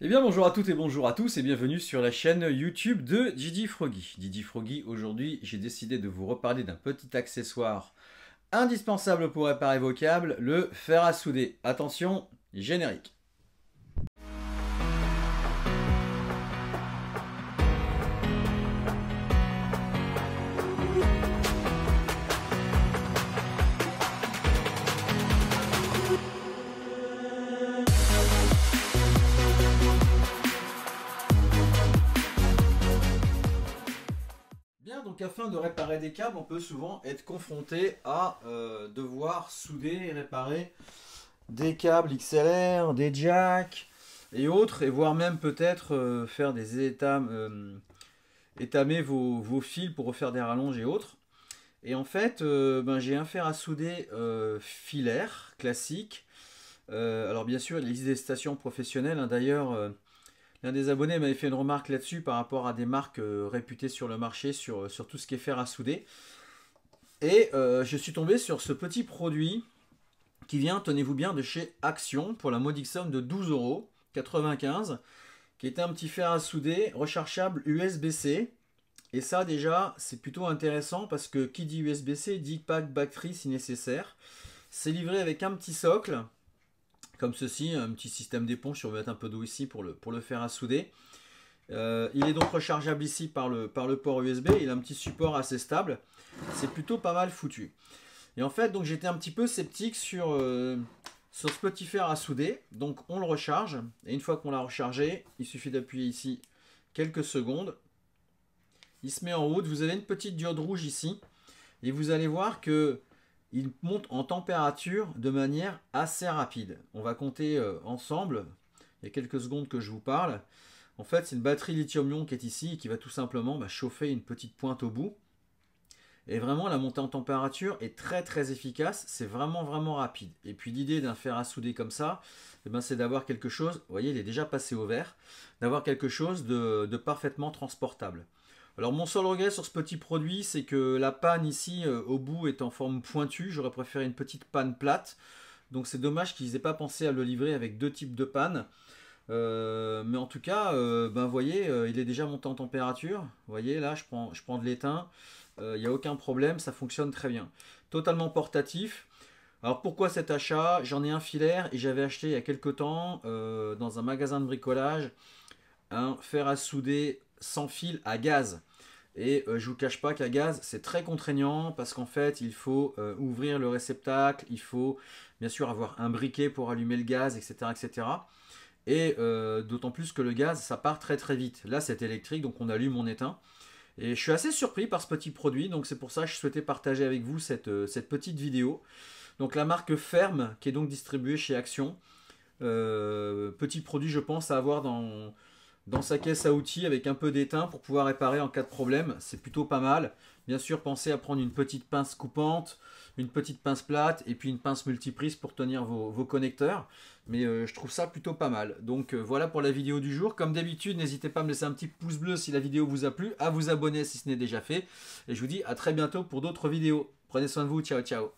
Eh bien bonjour à toutes et bonjour à tous et bienvenue sur la chaîne YouTube de Didi Froggy. Didi Froggy, aujourd'hui j'ai décidé de vous reparler d'un petit accessoire indispensable pour réparer vos câbles, le fer à souder. Attention, générique. Donc afin de réparer des câbles, on peut souvent être confronté à euh, devoir souder et réparer des câbles XLR, des jacks et autres, et voire même peut-être euh, faire des étames, euh, étamer vos, fils pour refaire des rallonges et autres. Et en fait, ben, j'ai un fer à souder filaire classique. alors bien sûr, il existe des stations professionnelles. Hein. D'ailleurs, L'un des abonnés m'avait fait une remarque là-dessus par rapport à des marques euh, réputées sur le marché, sur, euh, sur tout ce qui est fer à souder. Et euh, je suis tombé sur ce petit produit qui vient, tenez-vous bien, de chez Action pour la modique somme de 12,95€, qui est un petit fer à souder rechargeable USB-C. Et ça déjà, c'est plutôt intéressant parce que qui dit USB-C dit pack batterie si nécessaire. C'est livré avec un petit socle comme ceci, un petit système d'éponge, on va mettre un peu d'eau ici pour le, pour le faire à souder. Euh, il est donc rechargeable ici par le, par le port USB, il a un petit support assez stable, c'est plutôt pas mal foutu. Et en fait, donc j'étais un petit peu sceptique sur, euh, sur ce petit fer à souder, donc on le recharge, et une fois qu'on l'a rechargé, il suffit d'appuyer ici quelques secondes, il se met en route, vous avez une petite diode rouge ici, et vous allez voir que il monte en température de manière assez rapide. On va compter euh, ensemble, il y a quelques secondes que je vous parle. En fait, c'est une batterie lithium-ion qui est ici et qui va tout simplement bah, chauffer une petite pointe au bout. Et vraiment, la montée en température est très très efficace, c'est vraiment vraiment rapide. Et puis l'idée d'un fer à souder comme ça, eh ben, c'est d'avoir quelque chose, vous voyez, il est déjà passé au vert, d'avoir quelque chose de parfaitement transportable. Alors mon seul regret sur ce petit produit, c'est que la panne ici euh, au bout est en forme pointue. J'aurais préféré une petite panne plate. Donc c'est dommage qu'ils n'aient pas pensé à le livrer avec deux types de panne. Euh, mais en tout cas, euh, ben, vous ben voyez, il est déjà monté en température. Vous voyez, là, je prends, je prends de l'étain. Il n'y a aucun problème, ça fonctionne très bien. Totalement portatif. Alors pourquoi cet achat J'en ai un filaire et j'avais acheté il y a quelques temps dans un magasin de bricolage un fer à souder sans fil à gaz. Et euh, je vous cache pas qu'à gaz, c'est très contraignant parce qu'en fait, il faut euh, ouvrir le réceptacle, il faut bien sûr avoir un briquet pour allumer le gaz, etc. etc. Et euh, d'autant plus que le gaz, ça part très très vite. Là, c'est électrique, donc on allume, on éteint. Et je suis assez surpris par ce petit produit, donc c'est pour ça que je souhaitais partager avec vous cette, cette petite vidéo. Donc la marque Ferme, qui est donc distribuée chez Action. petit produit, je pense, à avoir dans, dans sa caisse à outils avec un peu d'étain pour pouvoir réparer en cas de problème. C'est plutôt pas mal. Bien sûr, pensez à prendre une petite pince coupante, une petite pince plate et puis une pince multiprise pour tenir vos, connecteurs. Mais euh, je trouve ça plutôt pas mal. Donc euh, voilà pour la vidéo du jour. Comme d'habitude, n'hésitez pas à me laisser un petit pouce bleu si la vidéo vous a plu, à vous abonner si ce n'est déjà fait. Et je vous dis à très bientôt pour d'autres vidéos. Prenez soin de vous. Ciao, ciao.